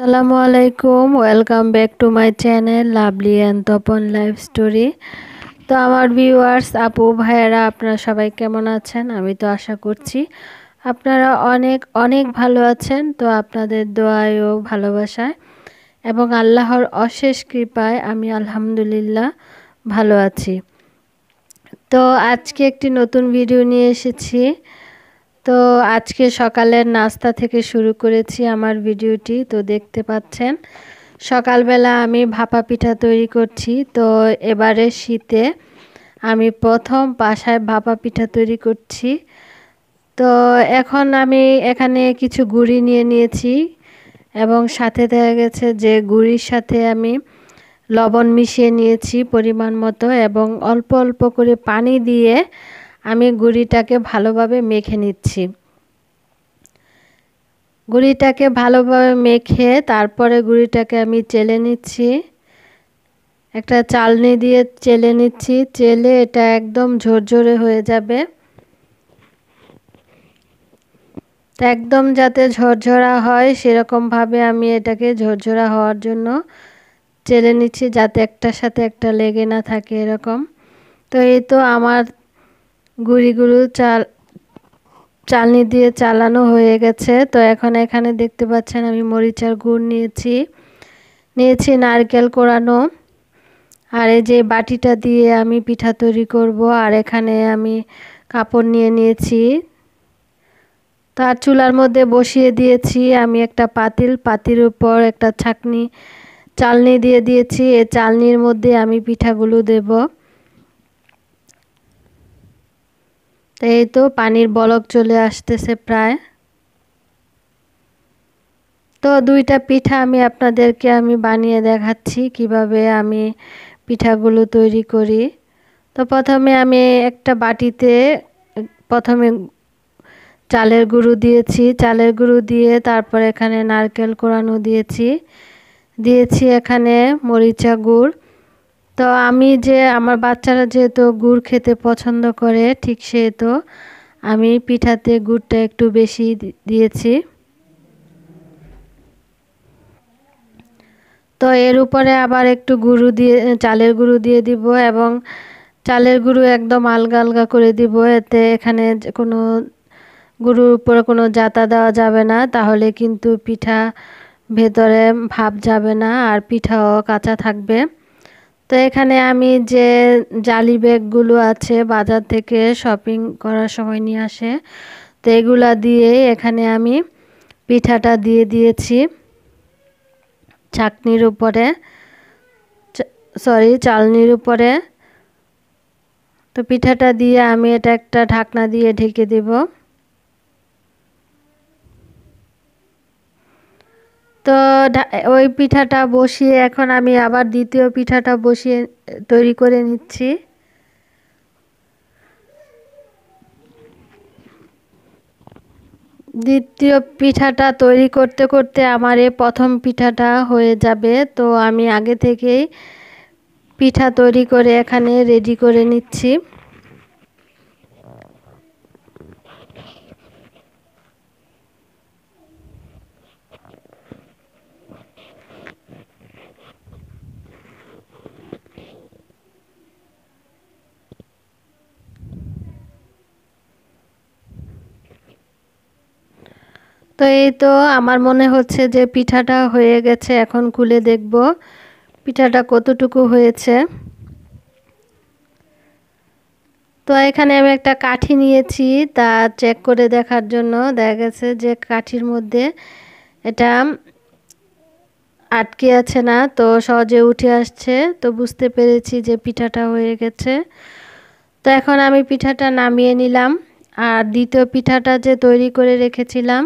সালামু আলাইকুম welcome back to my channel lovely and Tapan life story তো আমার ভিউয়ার্স আপু ভাইয়েরা আপনারা সবাই কেমন আছেন আমি তো আশা করছি আপনারা অনেক অনেক ভালো আছেন তো আপনাদের দোয়ায় ও ভালোবাসায় এবং আল্লাহর অশেষ কৃপায় আমি আলহামদুলিল্লাহ ভালো আছি তো আজকে একটি নতুন ভিডিও নিয়ে এসেছি তো আজকে সকালের নাস্তা থেকে শুরু করেছি আমার ভিডিওটি তো দেখতে পাচ্ছেন সকালবেলা আমি ভাপা পিঠা তৈরি করছি তো এবারে শীতে আমি প্রথম বাসায় ভাপা পিঠা তৈরি করছি তো এখন আমি এখানে কিছু গুড়ি নিয়ে নিয়েছি এবং সাথে দেখা গেছে যে গুড়ির সাথে আমি লবণ মিশিয়ে নিয়েছি পরিমাণ মতো এবং অল্প অল্প করে পানি দিয়ে আমি গুড়িটাকে ভালোভাবে মেখে নিচ্ছি গুড়িটাকে ভালোভাবে মেখে তারপরে গুড়িটাকে আমি চেলে নিচ্ছি একটা চালনি দিয়ে চেলে নিচ্ছি চেলে এটা একদম ঝরঝরে হয়ে যাবে একদম যাতে ঝরঝরা হয় সেরকমভাবে আমি এটাকে ঝরঝরা হওয়ার জন্য চেলে নিচ্ছি যাতে একটার সাথে একটা লেগে না থাকে এরকম তো এই তো আমার গুঁড়ি চাল চালনি দিয়ে চালানো হয়ে গেছে তো এখন এখানে দেখতে পাচ্ছেন আমি মরিচার গুড় নিয়েছি নিয়েছি নারকেল কোড়ানো আর এই যে বাটিটা দিয়ে আমি পিঠা তৈরি করব আর এখানে আমি কাপড় নিয়ে নিয়েছি তার চুলার মধ্যে বসিয়ে দিয়েছি আমি একটা পাতিল পাতির উপর একটা ছাকনি চালনি দিয়ে দিয়েছি এই চালনির মধ্যে আমি পিঠাগুলো দেবো এই তো পানির বলক চলে আসতেছে প্রায় তো দুইটা পিঠা আমি আপনাদেরকে আমি বানিয়ে দেখাচ্ছি কিভাবে আমি পিঠাগুলো তৈরি করি তো প্রথমে আমি একটা বাটিতে প্রথমে চালের গুঁড়ো দিয়েছি চালের গুঁড়ো দিয়ে তারপর এখানে নারকেল কোরানো দিয়েছি দিয়েছি এখানে মরিচা গুড় তো আমি যে আমার বাচ্চারা যেহেতু গুড় খেতে পছন্দ করে ঠিক সেহেতু আমি পিঠাতে গুড়টা একটু বেশি দিয়েছি তো এর উপরে আবার একটু গুঁড়ো দিয়ে চালের গুঁড়ো দিয়ে দিব এবং চালের গুঁড়ো একদম আলগা আলগা করে দিব এতে এখানে কোনো গুঁড়োর উপরে কোনো জাতা দেওয়া যাবে না তাহলে কিন্তু পিঠা ভেতরে ভাব যাবে না আর পিঠাও কাঁচা থাকবে তো এখানে আমি যে জালি ব্যাগগুলো আছে বাজার থেকে শপিং করার সময় নিয়ে আসে তো এগুলো দিয়ে এখানে আমি পিঠাটা দিয়ে দিয়েছি ছাকনির উপরে সরি চালনির উপরে তো পিঠাটা দিয়ে আমি এটা একটা ঢাকনা দিয়ে ঢেকে দেবো ওই পিঠাটা বসিয়ে এখন আমি আবার দ্বিতীয় পিঠাটা বসিয়ে তৈরি করে নিচ্ছি দ্বিতীয় পিঠাটা তৈরি করতে করতে আমার এই প্রথম পিঠাটা হয়ে যাবে তো আমি আগে থেকেই পিঠা তৈরি করে এখানে রেডি করে নিচ্ছি তো এই তো আমার মনে হচ্ছে যে পিঠাটা হয়ে গেছে এখন খুলে দেখব পিঠাটা কতটুকু হয়েছে তো এখানে আমি একটা কাঠি নিয়েছি তা চেক করে দেখার জন্য দেখা গেছে যে কাঠির মধ্যে এটা আটকে আছে না তো সহজে উঠে আসছে তো বুঝতে পেরেছি যে পিঠাটা হয়ে গেছে তো এখন আমি পিঠাটা নামিয়ে নিলাম আর দ্বিতীয় পিঠাটা যে তৈরি করে রেখেছিলাম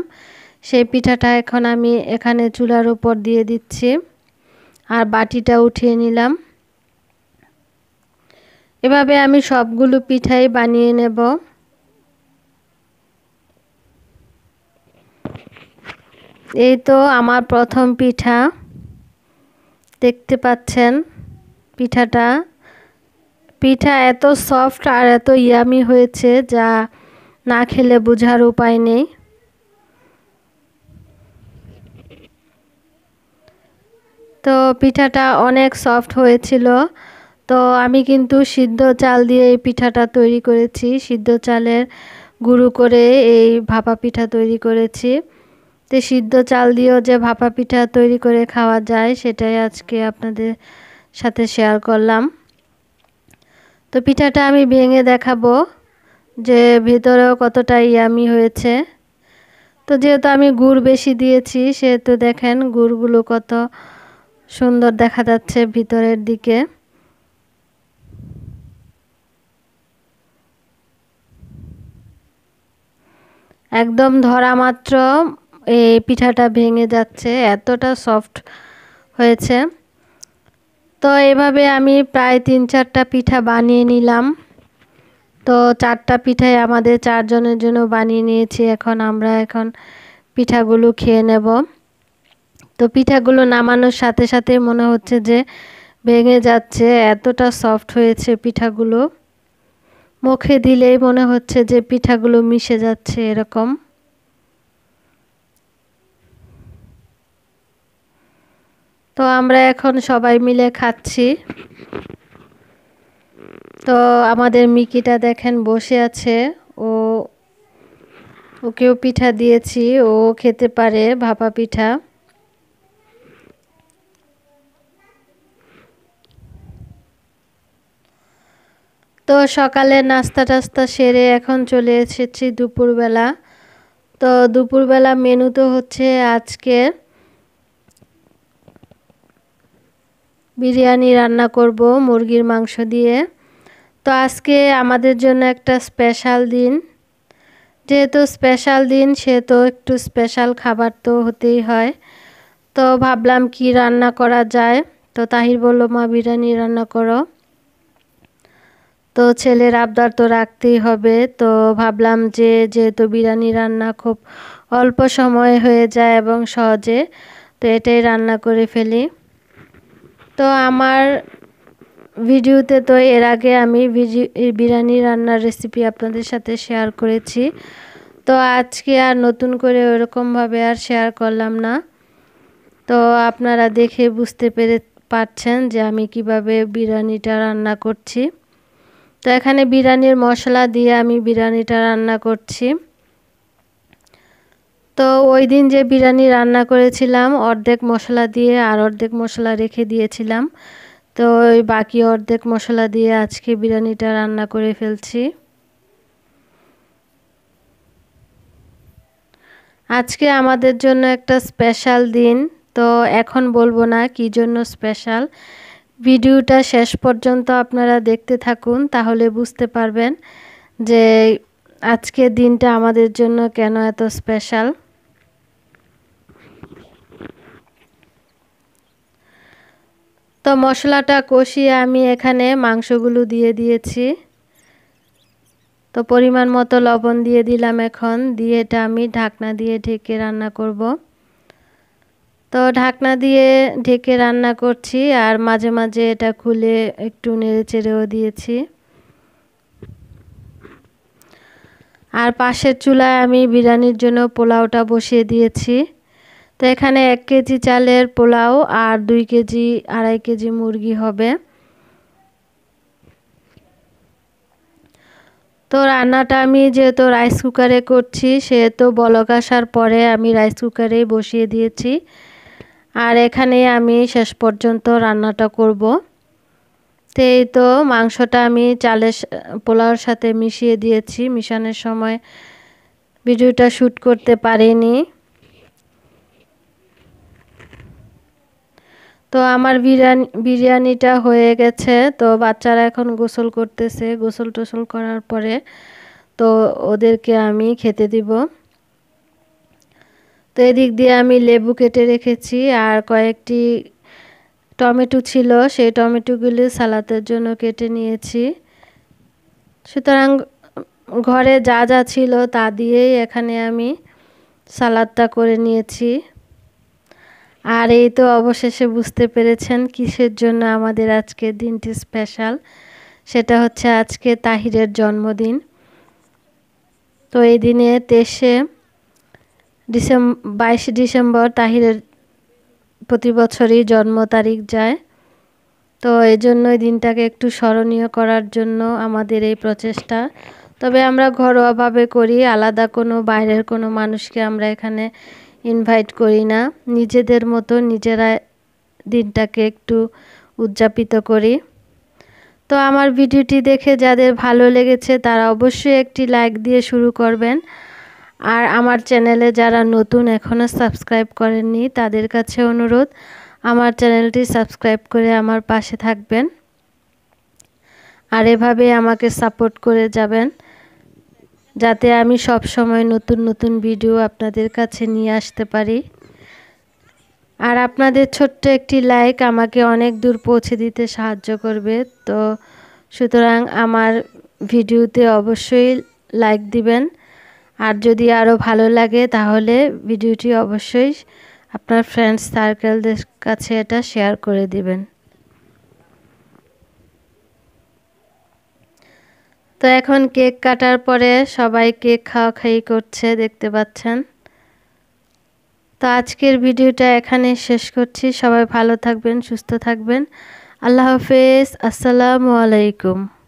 সেই পিঠাটা এখন আমি এখানে চুলার উপর দিয়ে দিচ্ছি আর বাটিটা উঠিয়ে নিলাম এভাবে আমি সবগুলো পিঠাই বানিয়ে নেব এই তো আমার প্রথম পিঠা দেখতে পাচ্ছেন পিঠাটা পিঠা এত সফট আর এত ইয়ামি হয়েছে যা না খেলে বোঝার উপায় নেই তো পিঠাটা অনেক সফট হয়েছিল তো আমি কিন্তু সিদ্ধ চাল দিয়ে এই পিঠাটা তৈরি করেছি সিদ্ধ চালের গুঁড়ো করে এই ভাপা পিঠা তৈরি করেছি তো সিদ্ধ চাল দিয়েও যে ভাপা পিঠা তৈরি করে খাওয়া যায় সেটাই আজকে আপনাদের সাথে শেয়ার করলাম তো পিঠাটা আমি ভেঙে দেখাবো যে ভেতরেও কতটা ইয়ামি হয়েছে তো যেহেতু আমি গুড় বেশি দিয়েছি সেহেতু দেখেন গুড়গুলো কত সুন্দর দেখা যাচ্ছে ভিতরের দিকে একদম ধরা মাত্র এই পিঠাটা ভেঙে যাচ্ছে এতটা সফট হয়েছে তো এভাবে আমি প্রায় তিন চারটা পিঠা বানিয়ে নিলাম তো চারটা পিঠাই আমাদের চারজনের জন্য বানিয়ে নিয়েছি এখন আমরা এখন পিঠাগুলো খেয়ে নেব তো পিঠাগুলো নামানোর সাথে সাথে মনে হচ্ছে যে ভেঙে যাচ্ছে এতটা সফট হয়েছে পিঠাগুলো মুখে দিলেই মনে হচ্ছে যে পিঠাগুলো মিশে যাচ্ছে এরকম তো আমরা এখন সবাই মিলে খাচ্ছি তো আমাদের মিকিটা দেখেন বসে আছে ও ওকেও পিঠা দিয়েছি ও খেতে পারে ভাপা পিঠা তো সকালে নাস্তা টাস্তা সেরে এখন চলে এসেছি দুপুরবেলা তো দুপুরবেলা মেনু তো হচ্ছে আজকে বিরিয়ানি রান্না করব মুরগির মাংস দিয়ে তো আজকে আমাদের জন্য একটা স্পেশাল দিন যেহেতু স্পেশাল দিন সে তো একটু স্পেশাল খাবার তো হতেই হয় তো ভাবলাম কি রান্না করা যায় তো তাহির বলল মা বিরিয়ানি রান্না করো তো ছেলের আবদার তো রাখতেই হবে তো ভাবলাম যে যেহেতু বিরিয়ানি রান্না খুব অল্প সময় হয়ে যায় এবং সহজে তো এটাই রান্না করে ফেলি তো আমার ভিডিওতে তো এর আগে আমি বিরিয়ানি রান্নার রেসিপি আপনাদের সাথে শেয়ার করেছি তো আজকে আর নতুন করে ওরকমভাবে আর শেয়ার করলাম না তো আপনারা দেখে বুঝতে পেরে পারছেন যে আমি কিভাবে বিরিয়ানিটা রান্না করছি তো এখানে বিরিয়ানির মশলা দিয়ে আমি বিরিয়ানিটা রান্না করছি তো ওই দিন যে বিরিয়ানি রান্না করেছিলাম অর্ধেক মশলা দিয়ে আর অর্ধেক মশলা রেখে দিয়েছিলাম তো ওই বাকি অর্ধেক মশলা দিয়ে আজকে বিরিয়ানিটা রান্না করে ফেলছি আজকে আমাদের জন্য একটা স্পেশাল দিন তো এখন বলবো না কি জন্য স্পেশাল ভিডিওটা শেষ পর্যন্ত আপনারা দেখতে থাকুন তাহলে বুঝতে পারবেন যে আজকে দিনটা আমাদের জন্য কেন এত স্পেশাল তো মশলাটা কষিয়ে আমি এখানে মাংসগুলো দিয়ে দিয়েছি তো পরিমাণ মতো লবণ দিয়ে দিলাম এখন দিয়ে এটা আমি ঢাকনা দিয়ে ঢেকে রান্না করব তো ঢাকনা দিয়ে ঢেকে রান্না করছি আর মাঝে মাঝে এটা খুলে একটু নেড়ে চেড়েও দিয়েছি আর পাশের চুলায় আমি বিরিয়ানির জন্য পোলাওটা বসিয়ে দিয়েছি তো এখানে এক কেজি চালের পোলাও আর দুই কেজি আড়াই কেজি মুরগি হবে তো রান্নাটা আমি যেহেতু রাইস কুকারে করছি সেহেতু বলক আসার পরে আমি রাইস কুকারেই বসিয়ে দিয়েছি আর এখানে আমি শেষ পর্যন্ত রান্নাটা করব তো এই তো মাংসটা আমি চালের পোলাওর সাথে মিশিয়ে দিয়েছি মিশানোর সময় ভিডিওটা শ্যুট করতে পারিনি তো আমার বিরিয়ানি বিরিয়ানিটা হয়ে গেছে তো বাচ্চারা এখন গোসল করতেছে গোসল টোসল করার পরে তো ওদেরকে আমি খেতে দিব তো এদিক দিয়ে আমি লেবু কেটে রেখেছি আর কয়েকটি টমেটো ছিল সেই টমেটোগুলি সালাতের জন্য কেটে নিয়েছি সুতরাং ঘরে যা যা ছিল তা দিয়েই এখানে আমি সালাদটা করে নিয়েছি আর এই তো অবশেষে বুঝতে পেরেছেন কিসের জন্য আমাদের আজকে দিনটি স্পেশাল সেটা হচ্ছে আজকে তাহিরের জন্মদিন তো এই দিনে তেসে ডিসেম বাইশে ডিসেম্বর তাহিরের প্রতি বছরই জন্ম তারিখ যায় তো এই জন্য এই দিনটাকে একটু স্মরণীয় করার জন্য আমাদের এই প্রচেষ্টা তবে আমরা ঘরোয়াভাবে করি আলাদা কোনো বাইরের কোনো মানুষকে আমরা এখানে ইনভাইট করি না নিজেদের মতো নিজেরা দিনটাকে একটু উদযাপিত করি তো আমার ভিডিওটি দেখে যাদের ভালো লেগেছে তারা অবশ্যই একটি লাইক দিয়ে শুরু করবেন আর আমার চ্যানেলে যারা নতুন এখনও সাবস্ক্রাইব করেননি তাদের কাছে অনুরোধ আমার চ্যানেলটি সাবস্ক্রাইব করে আমার পাশে থাকবেন আর এভাবে আমাকে সাপোর্ট করে যাবেন যাতে আমি সব সময় নতুন নতুন ভিডিও আপনাদের কাছে নিয়ে আসতে পারি আর আপনাদের ছোট্ট একটি লাইক আমাকে অনেক দূর পৌঁছে দিতে সাহায্য করবে তো সুতরাং আমার ভিডিওতে অবশ্যই লাইক দিবেন আর যদি আরও ভালো লাগে তাহলে ভিডিওটি অবশ্যই আপনার ফ্রেন্ডস সার্কেলদের কাছে এটা শেয়ার করে দিবেন তো এখন কেক কাটার পরে সবাই কেক খাওয়া খাই করছে দেখতে পাচ্ছেন তো আজকের ভিডিওটা এখানে শেষ করছি সবাই ভালো থাকবেন সুস্থ থাকবেন আল্লাহ হাফেজ আসসালামু আলাইকুম